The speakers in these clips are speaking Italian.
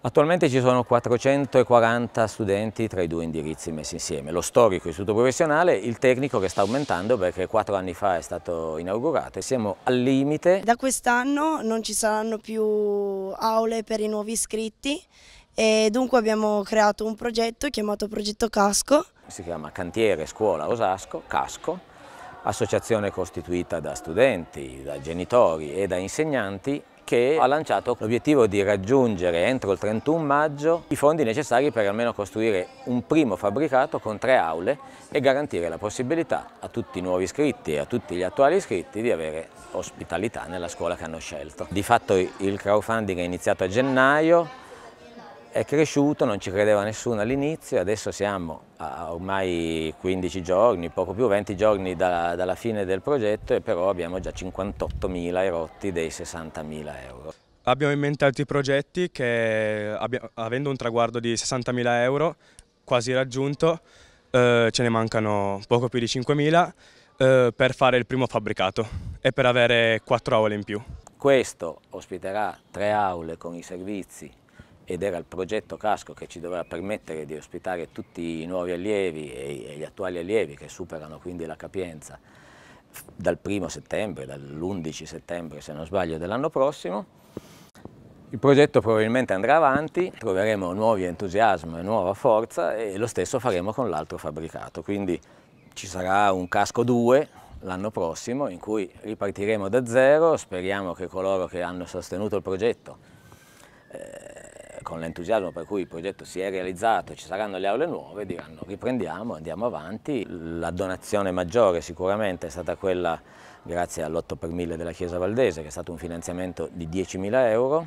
Attualmente ci sono 440 studenti tra i due indirizzi messi insieme, lo storico istituto professionale, il tecnico che sta aumentando perché quattro anni fa è stato inaugurato e siamo al limite. Da quest'anno non ci saranno più aule per i nuovi iscritti e dunque abbiamo creato un progetto chiamato Progetto Casco. Si chiama Cantiere Scuola Osasco, Casco, associazione costituita da studenti, da genitori e da insegnanti che ha lanciato l'obiettivo di raggiungere entro il 31 maggio i fondi necessari per almeno costruire un primo fabbricato con tre aule e garantire la possibilità a tutti i nuovi iscritti e a tutti gli attuali iscritti di avere ospitalità nella scuola che hanno scelto. Di fatto il crowdfunding è iniziato a gennaio, è cresciuto, non ci credeva nessuno all'inizio, adesso siamo a ormai 15 giorni, poco più 20 giorni da, dalla fine del progetto e però abbiamo già 58.000 erotti dei 60.000 euro. Abbiamo in mente altri progetti che avendo un traguardo di 60.000 euro quasi raggiunto eh, ce ne mancano poco più di 5.000 eh, per fare il primo fabbricato e per avere quattro aule in più. Questo ospiterà tre aule con i servizi ed era il progetto casco che ci doveva permettere di ospitare tutti i nuovi allievi e gli attuali allievi che superano quindi la capienza dal 1 settembre, dall'11 settembre se non sbaglio dell'anno prossimo. Il progetto probabilmente andrà avanti, troveremo nuovi entusiasmi e nuova forza e lo stesso faremo con l'altro fabbricato, quindi ci sarà un casco 2 l'anno prossimo in cui ripartiremo da zero, speriamo che coloro che hanno sostenuto il progetto eh, con l'entusiasmo per cui il progetto si è realizzato, ci saranno le aule nuove, diranno riprendiamo, andiamo avanti. La donazione maggiore sicuramente è stata quella grazie all'8 per 1000 della Chiesa Valdese, che è stato un finanziamento di 10.000 euro,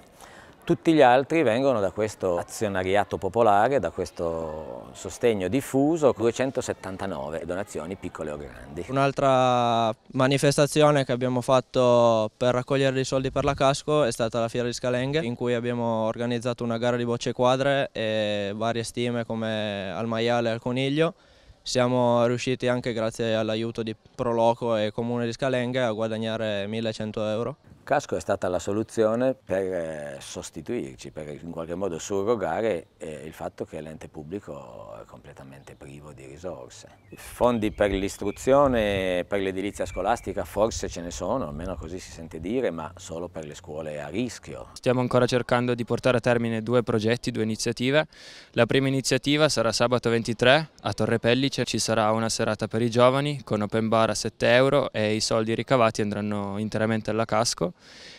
tutti gli altri vengono da questo azionariato popolare, da questo sostegno diffuso, 279 donazioni piccole o grandi. Un'altra manifestazione che abbiamo fatto per raccogliere i soldi per la casco è stata la Fiera di Scalenghe in cui abbiamo organizzato una gara di bocce quadre e varie stime come al maiale e al coniglio siamo riusciti anche grazie all'aiuto di Proloco e Comune di Scalenghe a guadagnare 1100 euro casco è stata la soluzione per eh, sostituirci, per in qualche modo surrogare eh, il fatto che l'ente pubblico è completamente privo di risorse. Fondi per l'istruzione e per l'edilizia scolastica forse ce ne sono, almeno così si sente dire, ma solo per le scuole a rischio. Stiamo ancora cercando di portare a termine due progetti, due iniziative. La prima iniziativa sarà sabato 23 a Torre Pellice, ci sarà una serata per i giovani con open bar a 7 euro e i soldi ricavati andranno interamente alla casco.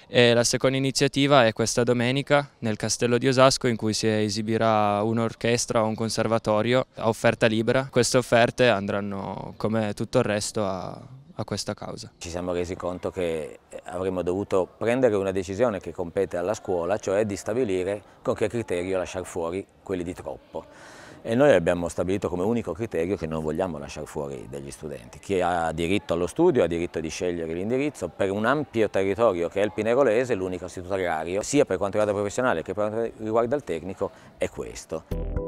E la seconda iniziativa è questa domenica nel Castello di Osasco in cui si esibirà un'orchestra o un conservatorio a offerta libera. Queste offerte andranno, come tutto il resto, a, a questa causa. Ci siamo resi conto che avremmo dovuto prendere una decisione che compete alla scuola, cioè di stabilire con che criterio lasciare fuori quelli di troppo e noi abbiamo stabilito come unico criterio che non vogliamo lasciare fuori degli studenti. Chi ha diritto allo studio ha diritto di scegliere l'indirizzo per un ampio territorio che è il Pinerolese, l'unico istituto agrario, sia per quanto riguarda il professionale che per quanto riguarda il tecnico, è questo.